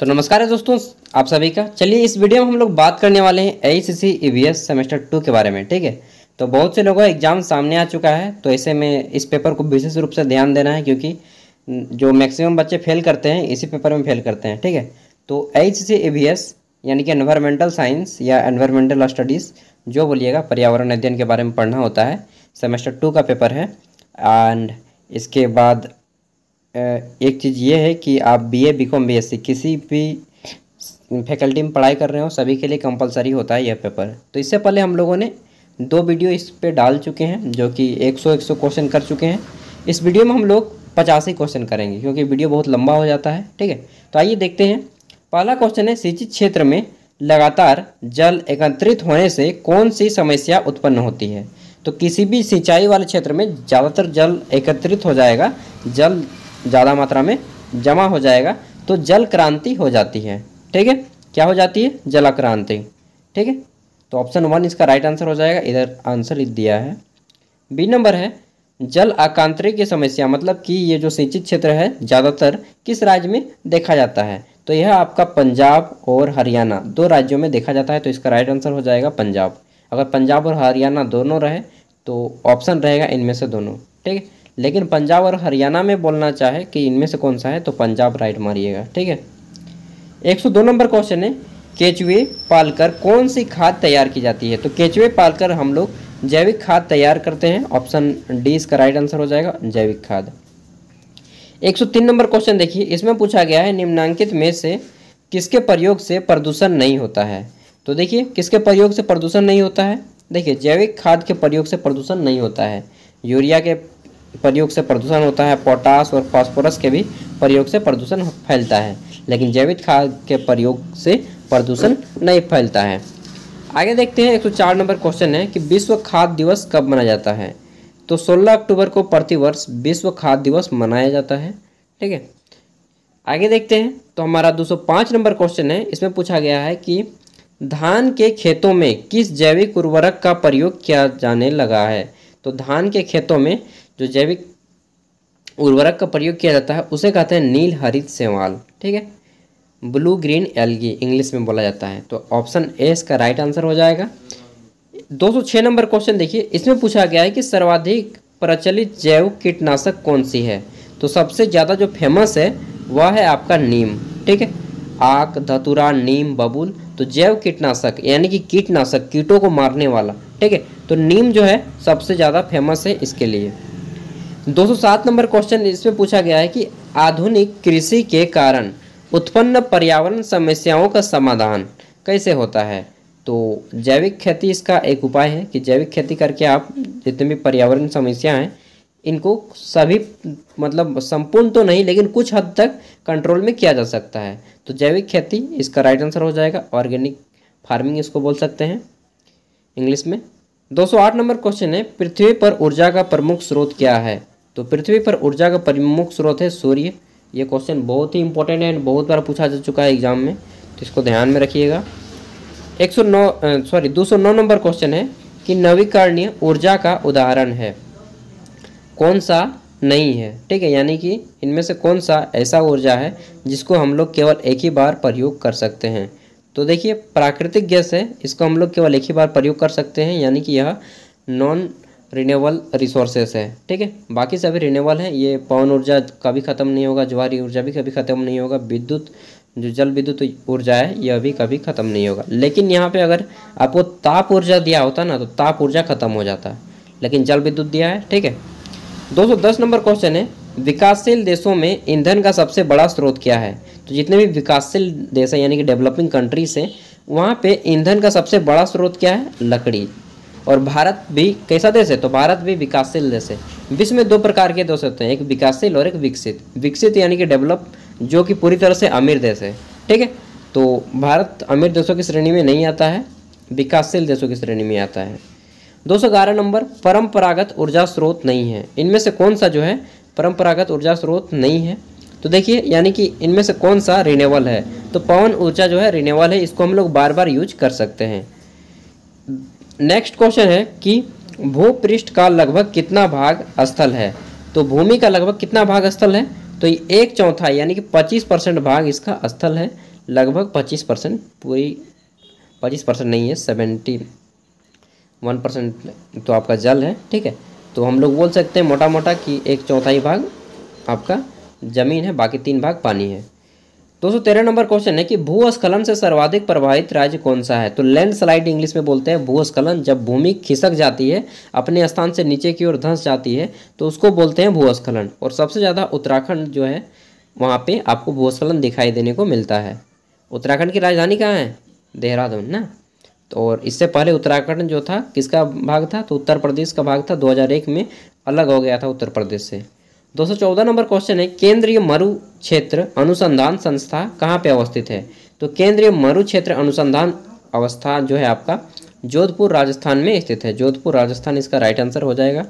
तो नमस्कार है दोस्तों आप सभी का चलिए इस वीडियो में हम लोग बात करने वाले हैं I C C E V S semester two के बारे में ठीक है तो बहुत से लोगों का एग्ज़ाम सामने आ चुका है तो ऐसे में इस पेपर को विशेष रूप से ध्यान देना है क्योंकि जो मैक्सिमम बच्चे फेल करते हैं इसी पेपर में फेल करते हैं ठीक है तो एच सी एस यानी कि एनवायरमेंटल साइंस या एनवायरमेंटल स्टडीज़ जो बोलिएगा पर्यावरण अध्ययन के बारे में पढ़ना होता है सेमेस्टर टू का पेपर है एंड इसके बाद एक चीज़ ये है कि आप बीए बीकॉम बीएससी किसी भी फैकल्टी में पढ़ाई कर रहे हो सभी के लिए कंपलसरी होता है यह पेपर तो इससे पहले हम लोगों ने दो वीडियो इस पे डाल चुके हैं जो कि 100 100 क्वेश्चन कर चुके हैं इस वीडियो में हम लोग पचास ही क्वेश्चन करेंगे क्योंकि वीडियो बहुत लंबा हो जाता है ठीक है तो आइए देखते हैं पहला क्वेश्चन है सिंचित क्षेत्र में लगातार जल एकत्रित होने से कौन सी समस्या उत्पन्न होती है तो किसी भी सिंचाई वाले क्षेत्र में ज़्यादातर जल एकत्रित हो जाएगा जल ज़्यादा मात्रा में जमा हो जाएगा तो जल क्रांति हो जाती है ठीक है क्या हो जाती है जला ठीक है तो ऑप्शन वन इसका राइट आंसर हो जाएगा इधर आंसर दिया है बी नंबर है जल आकांतरिक की समस्या मतलब कि ये जो सिंचित क्षेत्र है ज़्यादातर किस राज्य में देखा जाता है तो यह आपका पंजाब और हरियाणा दो राज्यों में देखा जाता है तो इसका राइट आंसर हो जाएगा पंजाब अगर पंजाब और हरियाणा दोनों रहे तो ऑप्शन रहेगा इनमें से दोनों ठीक है लेकिन पंजाब और हरियाणा में बोलना चाहे कि इनमें से कौन सा है तो पंजाब राइट मारिएगा ठीक है 102 नंबर क्वेश्चन है केचुए पालकर कौन सी खाद तैयार की जाती है तो केचुए पालकर हम लोग जैविक खाद तैयार करते हैं ऑप्शन डी इसका राइट आंसर हो जाएगा जैविक खाद 103 नंबर क्वेश्चन देखिए इसमें पूछा गया है निम्नांकित में से किसके प्रयोग से प्रदूषण नहीं होता है तो देखिए किसके प्रयोग से प्रदूषण नहीं होता है देखिए जैविक खाद के प्रयोग से प्रदूषण नहीं होता है यूरिया के प्रयोग से प्रदूषण होता है पोटास और फॉस्फोरस के भी प्रयोग से प्रदूषण फैलता है लेकिन जैविक खाद के प्रयोग से प्रदूषण नहीं फैलता है आगे देखते हैं चार नंबर क्वेश्चन है कि विश्व खाद्य दिवस कब मनाया जाता है तो 16 अक्टूबर को प्रतिवर्ष विश्व खाद्य दिवस मनाया जाता है ठीक है आगे देखते हैं तो हमारा 205 नंबर क्वेश्चन है इसमें पूछा गया है कि धान के खेतों में किस जैविक उर्वरक का प्रयोग किया जाने लगा है तो धान के खेतों में जो जैविक उर्वरक का प्रयोग किया जाता है उसे कहते हैं नील हरित सेवाल ठीक है ब्लू ग्रीन एलगी इंग्लिश में बोला जाता है तो ऑप्शन ए इसका राइट आंसर हो जाएगा 206 नंबर क्वेश्चन देखिए इसमें पूछा गया है कि सर्वाधिक प्रचलित जैव कीटनाशक कौन सी है तो सबसे ज़्यादा जो फेमस है वह है आपका नीम ठीक है आक धतुरा नीम बबूल तो जैव कीटनाशक यानी कि कीटनाशक कीटों को मारने वाला ठीक है तो नीम जो है सबसे ज़्यादा फेमस है इसके लिए 207 नंबर क्वेश्चन इसमें पूछा गया है कि आधुनिक कृषि के कारण उत्पन्न पर्यावरण समस्याओं का समाधान कैसे होता है तो जैविक खेती इसका एक उपाय है कि जैविक खेती करके आप जितने भी पर्यावरण समस्या हैं इनको सभी मतलब संपूर्ण तो नहीं लेकिन कुछ हद तक कंट्रोल में किया जा सकता है तो जैविक खेती इसका राइट आंसर हो जाएगा ऑर्गेनिक फार्मिंग इसको बोल सकते हैं इंग्लिश में 208 नंबर क्वेश्चन है पृथ्वी पर ऊर्जा का प्रमुख स्रोत क्या है तो पृथ्वी पर ऊर्जा का प्रमुख स्रोत है सूर्य ये क्वेश्चन बहुत ही इंपॉर्टेंट है एंड बहुत बार पूछा जा चुका है एग्जाम में तो इसको ध्यान में रखिएगा 109 सॉरी 209 नंबर क्वेश्चन है कि नवीकरणीय ऊर्जा का उदाहरण है कौन सा नहीं है ठीक है यानी कि इनमें से कौन सा ऐसा ऊर्जा है जिसको हम लोग केवल एक ही बार प्रयोग कर सकते हैं तो देखिए प्राकृतिक गैस है इसको हम लोग केवल एक ही बार प्रयोग कर सकते हैं यानी कि यह नॉन रिन्यूएबल रिसोर्सेस है ठीक है बाकी सभी रिन्यूएबल हैं ये पवन ऊर्जा कभी ख़त्म नहीं होगा ज्वारी ऊर्जा भी कभी ख़त्म नहीं होगा विद्युत जो जल विद्युत ऊर्जा है यह भी कभी ख़त्म नहीं होगा लेकिन यहाँ पे अगर आपको ताप ऊर्जा दिया होता ना तो ताप ऊर्जा ख़त्म हो जाता है लेकिन जल विद्युत दिया है ठीक है दो नंबर क्वेश्चन है विकासशील देशों में ईंधन का सबसे बड़ा स्रोत क्या है तो जितने भी विकासशील देश हैं यानी कि डेवलपिंग कंट्रीज हैं वहाँ पे ईंधन का सबसे बड़ा स्रोत क्या है लकड़ी और भारत भी कैसा देश है तो भारत भी विकासशील देश है विश्व में दो प्रकार के देश होते हैं एक विकासशील और एक विकसित विकसित यानी कि डेवलप जो कि पूरी तरह से अमीर देश है ठीक है तो भारत अमीर देशों की श्रेणी में नहीं आता है विकासशील देशों की श्रेणी में आता है दो सौ ग्यारह नंबर परंपरागत ऊर्जा स्रोत नहीं है इनमें से कौन सा जो है परंपरागत ऊर्जा स्रोत नहीं है तो देखिए यानी कि इनमें से कौन सा रिनेवल है तो पवन ऊर्जा जो है रिनेवल है इसको हम लोग बार बार यूज कर सकते हैं नेक्स्ट क्वेश्चन है कि भूपृष्ठ का लगभग कितना भाग स्थल है तो भूमि का लगभग कितना भाग स्थल है तो ये एक चौथाई यानी कि पच्चीस परसेंट भाग इसका स्थल है लगभग पच्चीस परसेंट पूरी पच्चीस परसेंट नहीं है सेवेंटी वन परसेंट तो आपका जल है ठीक है तो हम लोग बोल सकते हैं मोटा मोटा कि एक चौथाई भाग आपका ज़मीन है बाकी तीन भाग पानी है दोस्तों तेरह नंबर क्वेश्चन है कि भूस्खलन से सर्वाधिक प्रभावित राज्य कौन सा है तो लैंडस्लाइड इंग्लिश में बोलते हैं भूस्खलन जब भूमि खिसक जाती है अपने स्थान से नीचे की ओर धंस जाती है तो उसको बोलते हैं भूस्खलन और सबसे ज़्यादा उत्तराखंड जो है वहाँ पे आपको भूस्खलन दिखाई देने को मिलता है उत्तराखंड की राजधानी कहाँ है देहरादून ना तो और इससे पहले उत्तराखंड जो था किसका भाग था तो उत्तर प्रदेश का भाग था 2001 में अलग हो गया था उत्तर प्रदेश से 214 नंबर क्वेश्चन है केंद्रीय मरु क्षेत्र अनुसंधान संस्था कहाँ पे अवस्थित है तो केंद्रीय मरु क्षेत्र अनुसंधान अवस्था जो है आपका जोधपुर राजस्थान में स्थित है जोधपुर राजस्थान इसका राइट आंसर हो जाएगा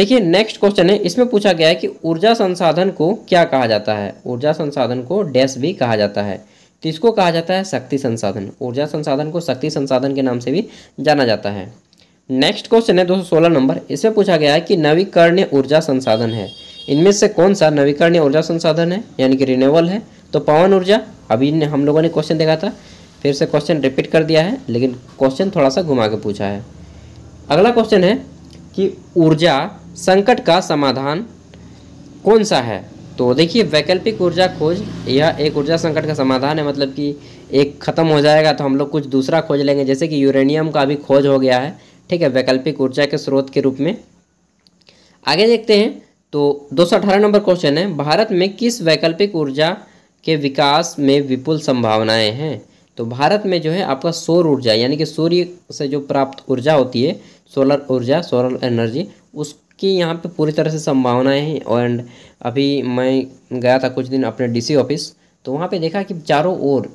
देखिए नेक्स्ट क्वेश्चन है इसमें पूछा गया है कि ऊर्जा संसाधन को क्या कहा जाता है ऊर्जा संसाधन को डैश भी कहा जाता है तो इसको कहा जाता है शक्ति संसाधन ऊर्जा संसाधन को शक्ति संसाधन के नाम से भी जाना जाता है नेक्स्ट क्वेश्चन है 216 नंबर इसमें पूछा गया है कि नवीकरणीय ऊर्जा संसाधन है इनमें से कौन सा नवीकरणीय ऊर्जा संसाधन है यानी कि रिन्यूएबल है तो पवन ऊर्जा अभी हम लोगों ने क्वेश्चन देखा था फिर से क्वेश्चन रिपीट कर दिया है लेकिन क्वेश्चन थोड़ा सा घुमा के पूछा है अगला क्वेश्चन है कि ऊर्जा संकट का समाधान कौन सा है तो देखिए वैकल्पिक ऊर्जा खोज यह एक ऊर्जा संकट का समाधान है मतलब कि एक ख़त्म हो जाएगा तो हम लोग कुछ दूसरा खोज लेंगे जैसे कि यूरेनियम का भी खोज हो गया है ठीक है वैकल्पिक ऊर्जा के स्रोत के रूप में आगे देखते हैं तो दो नंबर क्वेश्चन है भारत में किस वैकल्पिक ऊर्जा के विकास में विपुल संभावनाएं हैं तो भारत में जो है आपका सौर ऊर्जा यानी कि सूर्य से जो प्राप्त ऊर्जा होती है सोलर ऊर्जा सोलर एनर्जी उसकी यहाँ पे पूरी तरह से संभावनाएं हैं एंड अभी मैं गया था कुछ दिन अपने डीसी ऑफिस तो वहाँ पे देखा कि चारों ओर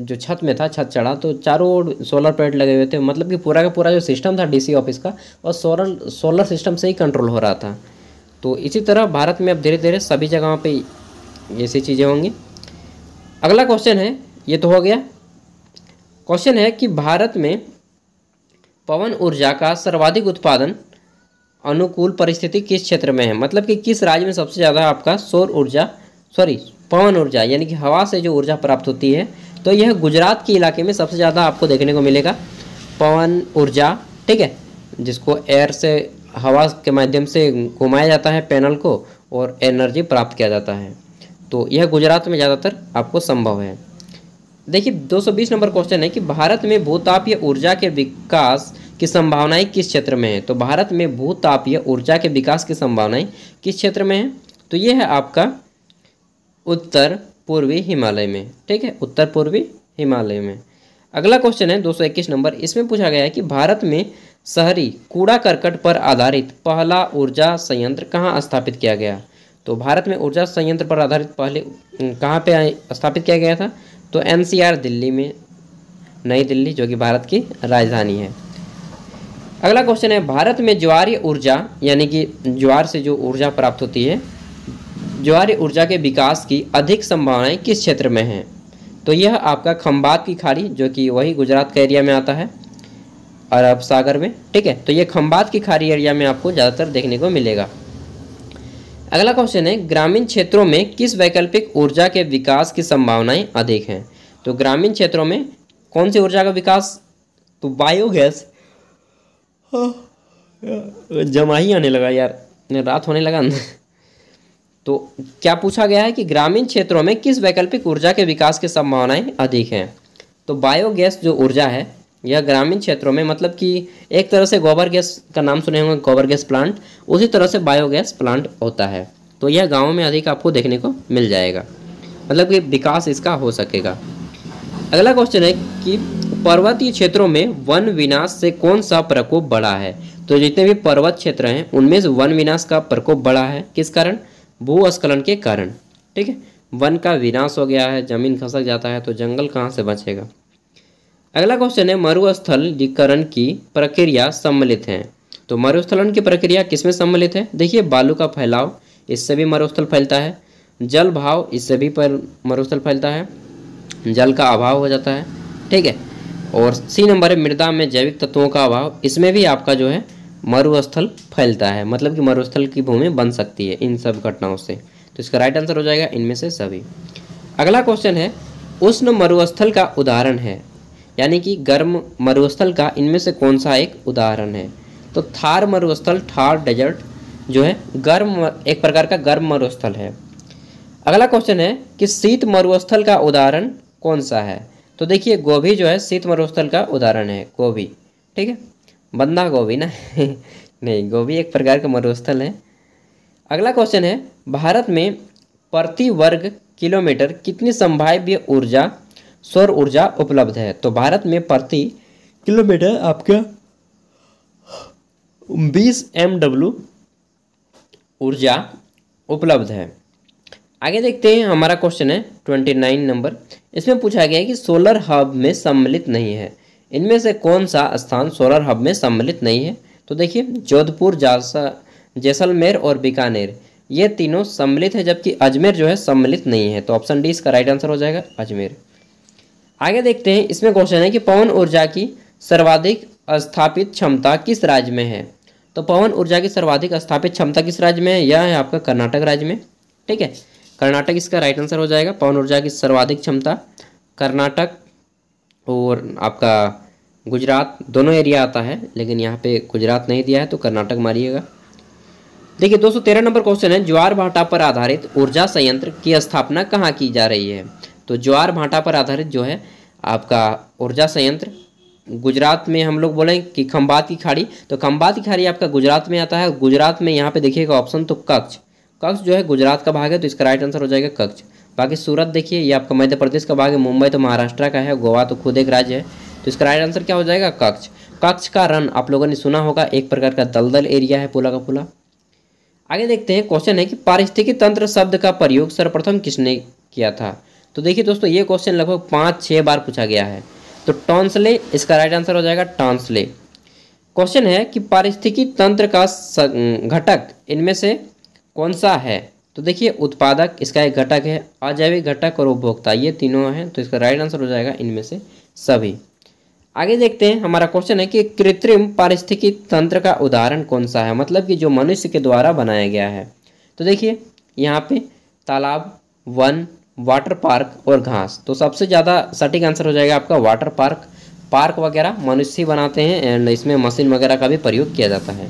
जो छत में था छत चढ़ा तो चारों ओर सोलर प्लेट लगे हुए थे मतलब कि पूरा का पूरा जो सिस्टम था डीसी ऑफिस का वह सोलर सोलर सिस्टम से ही कंट्रोल हो रहा था तो इसी तरह भारत में अब धीरे धीरे सभी जगहों पे ऐसी चीज़ें होंगी अगला क्वेश्चन है ये तो हो गया क्वेश्चन है कि भारत में पवन ऊर्जा का सर्वाधिक उत्पादन अनुकूल परिस्थिति किस क्षेत्र में है मतलब कि किस राज्य में सबसे ज़्यादा आपका सौर ऊर्जा सॉरी पवन ऊर्जा यानी कि हवा से जो ऊर्जा प्राप्त होती है तो यह गुजरात के इलाके में सबसे ज़्यादा आपको देखने को मिलेगा पवन ऊर्जा ठीक है जिसको एयर से हवा के माध्यम से घुमाया जाता है पैनल को और एनर्जी प्राप्त किया जाता है तो यह गुजरात में ज़्यादातर आपको संभव है देखिए 220 नंबर क्वेश्चन है कि भारत में भूतापीय ऊर्जा के विकास की संभावनाएं किस क्षेत्र में है तो भारत में भूतापीय ऊर्जा के विकास की संभावनाएं किस क्षेत्र में है तो यह है आपका उत्तर पूर्वी हिमालय में ठीक है उत्तर पूर्वी हिमालय में अगला क्वेश्चन है दो नंबर इसमें पूछा गया है कि भारत में शहरी कूड़ा करकट पर आधारित पहला ऊर्जा संयंत्र कहाँ स्थापित किया गया तो भारत में ऊर्जा संयंत्र पर आधारित पहले कहाँ पे स्थापित किया गया था तो एनसीआर दिल्ली में नई दिल्ली जो कि भारत की राजधानी है अगला क्वेश्चन है भारत में ज्वार ऊर्जा यानी कि ज्वार से जो ऊर्जा प्राप्त होती है ज्वार ऊर्जा के विकास की अधिक संभावनाएं किस क्षेत्र में हैं तो यह आपका खम्बात की खाड़ी जो कि वही गुजरात के एरिया में आता है अरब सागर में ठीक है तो ये खम्बात की खाड़ी एरिया में आपको ज़्यादातर देखने को मिलेगा अगला क्वेश्चन है ग्रामीण क्षेत्रों में किस वैकल्पिक ऊर्जा के विकास की संभावनाएं अधिक हैं तो ग्रामीण क्षेत्रों में कौन सी ऊर्जा का विकास तो बायोगैस जमा ही आने लगा यार रात होने लगा तो क्या पूछा गया है कि ग्रामीण क्षेत्रों में किस वैकल्पिक ऊर्जा के विकास की संभावनाएं अधिक हैं तो बायोगैस जो ऊर्जा है यह ग्रामीण क्षेत्रों में मतलब कि एक तरह से गोबर गैस का नाम सुने होंगे गोबर गैस प्लांट उसी तरह से बायोगैस प्लांट होता है तो यह गाँव में अधिक आपको देखने को मिल जाएगा मतलब कि विकास इसका हो सकेगा अगला क्वेश्चन है कि पर्वतीय क्षेत्रों में वन विनाश से कौन सा प्रकोप बढ़ा है तो जितने भी पर्वत क्षेत्र हैं उनमें से वन विनाश का प्रकोप बड़ा है किस कारण भूस्खलन के कारण ठीक है वन का विनाश हो गया है जमीन खसक जाता है तो जंगल कहाँ से बचेगा अगला क्वेश्चन है मरुस्थलीकरण की प्रक्रिया सम्मिलित है तो मरुस्थलन की प्रक्रिया किसमें सम्मिलित है देखिए बालू का फैलाव इससे भी मरुस्थल फैलता है जल भाव इससे भी पर मरुस्थल फैलता है जल का अभाव हो जाता है ठीक है और सी नंबर है मृदा में जैविक तत्वों का अभाव इसमें भी आपका जो है मरुस्थल फैलता है मतलब कि मरुस्थल की भूमि बन सकती है इन सब घटनाओं से तो इसका राइट आंसर हो जाएगा इनमें से सभी अगला क्वेश्चन है उष्ण मरुस्थल का उदाहरण है यानी कि गर्म मरुस्थल का इनमें से कौन सा एक उदाहरण है तो थार मरुस्थल थार डेजर्ट जो है गर्म एक प्रकार का गर्म मरुस्थल है अगला क्वेश्चन है कि शीत मरुस्थल का उदाहरण कौन सा है तो देखिए गोभी जो है शीत मरुस्थल का उदाहरण है गोभी ठीक है बंदा गोभी ना नहीं गोभी एक प्रकार का मरुस्थल है अगला क्वेश्चन है भारत में प्रति वर्ग किलोमीटर कितनी संभाव्य ऊर्जा सौर ऊर्जा उपलब्ध है तो भारत में प्रति किलोमीटर आपका बीस एम डब्लू ऊर्जा उपलब्ध है आगे देखते हैं हमारा क्वेश्चन है ट्वेंटी नाइन नंबर इसमें पूछा गया है कि सोलर हब में सम्मिलित नहीं है इनमें से कौन सा स्थान सोलर हब में सम्मिलित नहीं है तो देखिए जोधपुर जैसलमेर और बीकानेर ये तीनों सम्मिलित है जबकि अजमेर जो है सम्मिलित नहीं है तो ऑप्शन डी इसका राइट आंसर हो जाएगा अजमेर आगे देखते हैं इसमें क्वेश्चन है कि पवन ऊर्जा की सर्वाधिक स्थापित क्षमता किस राज्य में है तो पवन ऊर्जा की सर्वाधिक स्थापित क्षमता किस राज्य में है यह है आपका कर्नाटक राज्य में ठीक है कर्नाटक इसका राइट आंसर हो जाएगा पवन ऊर्जा की सर्वाधिक क्षमता कर्नाटक और आपका गुजरात दोनों एरिया आता है लेकिन यहाँ पे गुजरात नहीं दिया है तो कर्नाटक मारिएगा देखिए दोस्तों तेरह नंबर क्वेश्चन है ज्वार भाटा पर आधारित ऊर्जा संयंत्र की स्थापना कहाँ की जा रही है तो ज्वार भाटा पर आधारित जो है आपका ऊर्जा संयंत्र गुजरात में हम लोग बोलें कि खम्बात की खाड़ी तो खम्बात की खाड़ी आपका गुजरात में आता है गुजरात में यहाँ पे देखिएगा ऑप्शन तो कक्ष कक्ष जो है गुजरात का भाग है तो इसका राइट आंसर हो जाएगा कक्ष बाकी सूरत देखिए ये आपका मध्य प्रदेश का भाग है मुंबई तो महाराष्ट्र का है गोवा तो खुद एक राज्य है तो इसका राइट आंसर क्या हो जाएगा कक्ष कक्ष का रन आप लोगों ने सुना होगा एक प्रकार का दलदल एरिया है पुला का पुला आगे देखते हैं क्वेश्चन है कि पारिस्थितिकी तंत्र शब्द का प्रयोग सर्वप्रथम किसने किया था तो देखिए दोस्तों ये क्वेश्चन लगभग पाँच छः बार पूछा गया है तो टॉन्सले इसका राइट आंसर हो जाएगा टॉन्सले क्वेश्चन है कि पारिस्थितिकी तंत्र का घटक इनमें से कौन सा है तो देखिए उत्पादक इसका एक घटक है अजैविक घटक और उपभोक्ता ये तीनों हैं तो इसका राइट आंसर हो जाएगा इनमें से सभी आगे देखते हैं हमारा क्वेश्चन है कि कृत्रिम पारिस्थितिकी तंत्र का उदाहरण कौन सा है मतलब कि जो मनुष्य के द्वारा बनाया गया है तो देखिए यहाँ पे तालाब वन वाटर पार्क और घास तो सबसे ज़्यादा सटीक आंसर हो जाएगा आपका वाटर पार्क पार्क वगैरह मनुष्य बनाते हैं एंड इसमें मशीन वगैरह का भी प्रयोग किया जाता है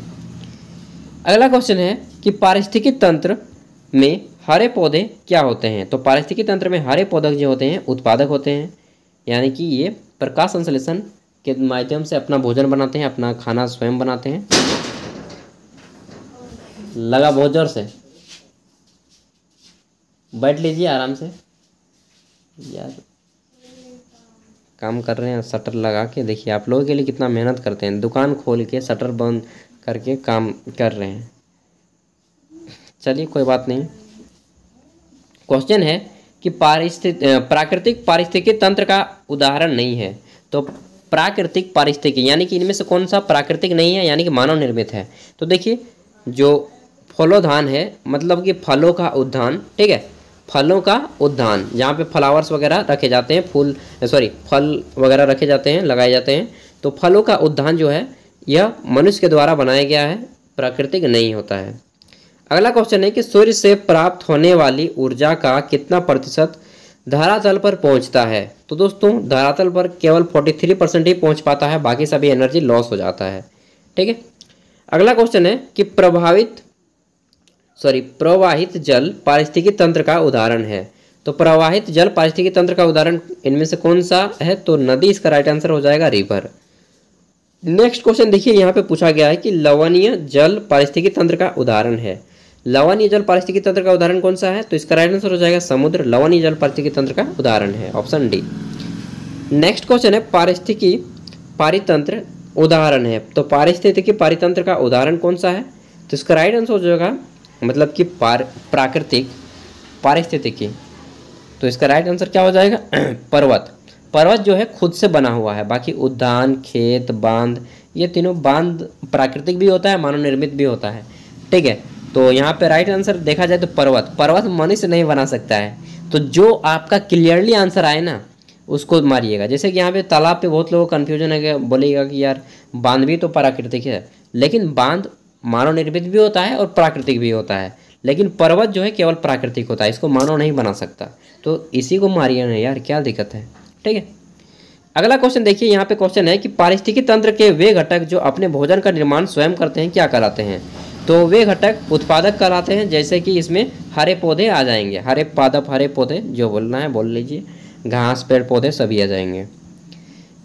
अगला क्वेश्चन है कि पारिस्थितिकी तंत्र में हरे पौधे क्या होते हैं तो पारिस्थितिकी तंत्र में हरे पौधक जो होते हैं उत्पादक होते हैं यानी कि ये प्रकाश संश्लेषण के माध्यम से अपना भोजन बनाते हैं अपना खाना स्वयं बनाते हैं लगा बहुत जोर से बैठ लीजिए आराम से यार तो काम कर रहे हैं शटर लगा के देखिए आप लोगों के लिए कितना मेहनत करते हैं दुकान खोल के शटर बंद करके काम कर रहे हैं चलिए कोई बात नहीं क्वेश्चन है कि पारिस्थित प्राकृतिक पारिस्थितिकी तंत्र का उदाहरण नहीं है तो प्राकृतिक पारिस्थितिकी यानी कि इनमें से कौन सा प्राकृतिक नहीं है यानी कि मानव निर्मित है तो देखिए जो फलोधान है मतलब कि फलों का उद्यान ठीक है फलों का उद्यान जहाँ पे फ्लावर्स वगैरह रखे जाते हैं फूल सॉरी फल वगैरह रखे जाते हैं लगाए जाते हैं तो फलों का उद्यान जो है यह मनुष्य के द्वारा बनाया गया है प्राकृतिक नहीं होता है अगला क्वेश्चन है कि सूर्य से प्राप्त होने वाली ऊर्जा का कितना प्रतिशत धरातल पर पहुंचता है तो दोस्तों धरातल पर केवल 43 परसेंट ही पहुंच पाता है बाकी सभी एनर्जी लॉस हो जाता है ठीक है अगला क्वेश्चन है कि प्रभावित सॉरी प्रवाहित जल पारिस्थितिकी तंत्र का उदाहरण है तो प्रवाहित जल पारिस्थितिकी तंत्र का उदाहरण इनमें से कौन सा है तो नदी इसका राइट आंसर हो जाएगा रिवर नेक्स्ट क्वेश्चन देखिए यहाँ पे पूछा गया है कि लवणीय जल पारिस्थितिकी तंत्र का उदाहरण है लवणीय जल पारिस्थितिकी तंत्र का उदाहरण कौन सा है तो इसका राइट आंसर हो जाएगा समुद्र लवणीय जल पारिस्थितिकी तंत्र का उदाहरण है ऑप्शन डी नेक्स्ट क्वेश्चन है पारिस्थितिकी पारितंत्र उदाहरण है तो पारिस्थितिकी पारितंत्र का उदाहरण कौन सा है तो इसका राइट आंसर हो जाएगा मतलब कि पार प्राकृतिक पारिस्थितिकी तो इसका राइट आंसर क्या हो जाएगा पर्वत पर्वत जो है खुद से बना हुआ है बाकी उद्यान खेत बांध ये तीनों बांध प्राकृतिक भी होता है मानव निर्मित भी होता है ठीक है तो यहाँ पे राइट आंसर देखा जाए तो पर्वत पर्वत मनुष्य नहीं बना सकता है तो जो आपका क्लियरली आंसर आए ना उसको मारिएगा जैसे कि यहाँ पे तालाब पे बहुत लोगों को कन्फ्यूजन है कि बोलेगा कि यार बांध भी तो प्राकृतिक है लेकिन बांध मानव निर्मित भी होता है और प्राकृतिक भी होता है लेकिन पर्वत जो है केवल प्राकृतिक होता है इसको मानव नहीं बना सकता तो इसी को मारिए ना यार क्या दिक्कत है ठीक है अगला क्वेश्चन देखिए यहाँ पे क्वेश्चन है कि पारिस्थितिकी तंत्र के वे घटक जो अपने भोजन का निर्माण स्वयं करते हैं क्या कराते हैं तो वे घटक उत्पादक कराते हैं जैसे कि इसमें हरे पौधे आ जाएंगे हरे पादप हरे पौधे जो बोलना है बोल लीजिए घास पेड़ पौधे सभी आ जाएंगे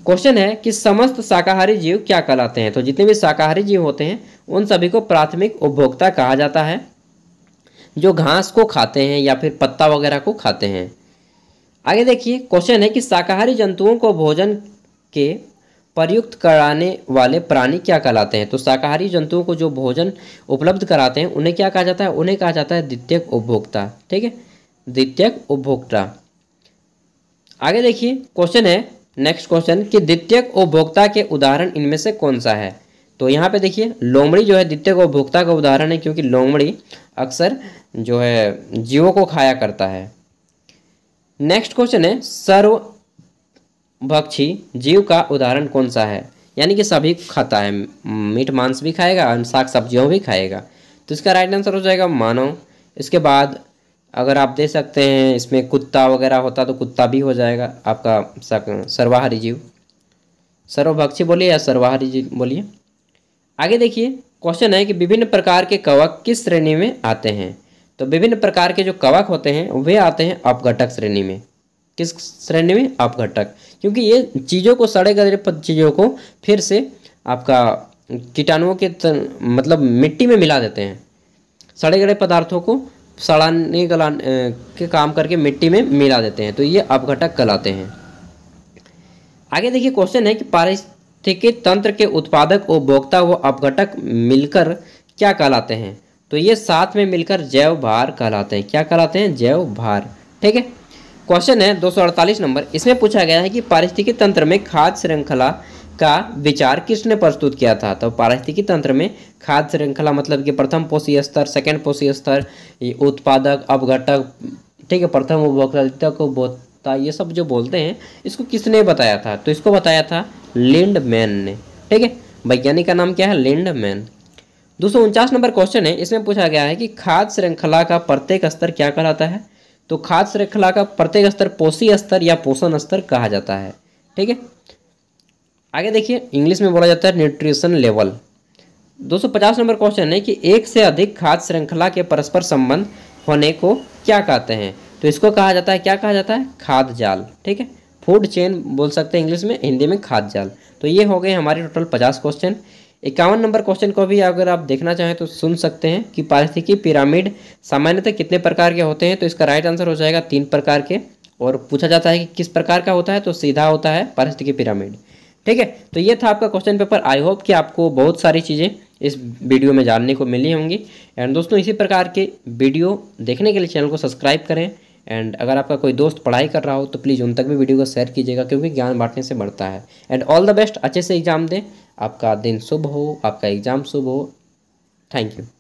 क्वेश्चन है कि समस्त शाकाहारी जीव क्या कहलाते हैं तो जितने भी शाकाहारी जीव होते हैं उन सभी को प्राथमिक उपभोक्ता कहा जाता है जो घास को खाते हैं या फिर पत्ता वगैरह को खाते हैं आगे देखिए क्वेश्चन है कि शाकाहारी जंतुओं को भोजन के प्रयुक्त कराने वाले प्राणी क्या कहलाते हैं तो शाकाहारी जंतुओं को जो भोजन उपलब्ध कराते हैं उन्हें क्या कहा जाता है उन्हें कहा जाता है द्वितीयक उपभोक्ता ठीक है द्वितीयक उपभोक्ता आगे देखिए क्वेश्चन है नेक्स्ट क्वेश्चन कि द्वितीयक उपभोक्ता के उदाहरण इनमें से कौन सा है तो यहाँ पे देखिए लोमड़ी जो है द्वितीयक उपभोक्ता का उदाहरण है क्योंकि लोमड़ी अक्सर जो है जीवों को खाया करता है नेक्स्ट क्वेश्चन है सर्व भक्षी जीव का उदाहरण कौन सा है यानी कि सभी खाता है मीट मांस भी खाएगा और साग सब्जियों भी खाएगा तो इसका राइट आंसर हो जाएगा मानव इसके बाद अगर आप दे सकते हैं इसमें कुत्ता वगैरह होता तो कुत्ता भी हो जाएगा आपका सर्वाहारी जीव सर्वभक्षी बोलिए या सर्वाहारी जीव बोलिए आगे देखिए क्वेश्चन है कि विभिन्न प्रकार के कवक किस श्रेणी में आते हैं तो विभिन्न प्रकार के जो कवक होते हैं वे आते हैं अपघटक श्रेणी में किस श्रेणी में अपघटक क्योंकि ये चीज़ों को सड़े गले चीज़ों को फिर से आपका कीटाणुओं के तर, मतलब मिट्टी में मिला देते हैं सड़े गले पदार्थों को सड़ाने गलाने के काम करके मिट्टी में मिला देते हैं तो ये अपघटक कहलाते हैं आगे देखिए क्वेश्चन है कि पारिस्थितिक तंत्र के उत्पादक उपभोक्ता व अपघटक मिलकर क्या कहलाते हैं तो ये साथ में मिलकर जैव भार कहलाते हैं क्या कहलाते हैं जैव भार ठीक है क्वेश्चन है 248 नंबर इसमें पूछा गया है कि पारिस्थितिकी तंत्र में खाद्य श्रृंखला का विचार किसने प्रस्तुत किया था तो पारिस्थितिकी तंत्र में खाद्य श्रृंखला मतलब कि प्रथम पोषी स्तर सेकेंड पोषी स्तर उत्पादक अपघटक ठीक है प्रथम उपभोक्ता को उपभोक्ता ये सब जो बोलते हैं इसको किसने बताया था तो इसको बताया था लिंडमैन ने ठीक है वैज्ञानिक का नाम क्या है लिंडमैन दो नंबर क्वेश्चन है इसमें पूछा गया है कि खाद्य श्रृंखला का प्रत्येक स्तर क्या कहलाता है तो खाद्य श्रृंखला का प्रत्येक स्तर पोषी स्तर या पोषण स्तर कहा जाता है ठीक है आगे देखिए इंग्लिश में बोला जाता है न्यूट्रिशन लेवल 250 नंबर क्वेश्चन है कि एक से अधिक खाद्य श्रृंखला के परस्पर संबंध होने को क्या कहते हैं तो इसको कहा जाता है क्या कहा जाता है खाद जाल ठीक है फूड चेन बोल सकते हैं इंग्लिश में हिंदी में खाद जाल तो ये हो गए हमारे टोटल पचास क्वेश्चन इक्यावन नंबर क्वेश्चन को भी अगर आप देखना चाहें तो सुन सकते हैं कि पारिस्थिकी पिरामिड सामान्यतः कितने प्रकार के होते हैं तो इसका राइट आंसर हो जाएगा तीन प्रकार के और पूछा जाता है कि किस प्रकार का होता है तो सीधा होता है पारिस्थिकी पिरामिड ठीक है तो ये था आपका क्वेश्चन पेपर आई होप कि आपको बहुत सारी चीज़ें इस वीडियो में जानने को मिली होंगी एंड दोस्तों इसी प्रकार के वीडियो देखने के लिए चैनल को सब्सक्राइब करें एंड अगर आपका कोई दोस्त पढ़ाई कर रहा हो तो प्लीज़ उन तक भी वीडियो को शेयर कीजिएगा क्योंकि ज्ञान बांटने से बढ़ता है एंड ऑल द बेस्ट अच्छे से एग्ज़ाम दें आपका दिन शुभ हो आपका एग्ज़ाम शुभ हो थैंक यू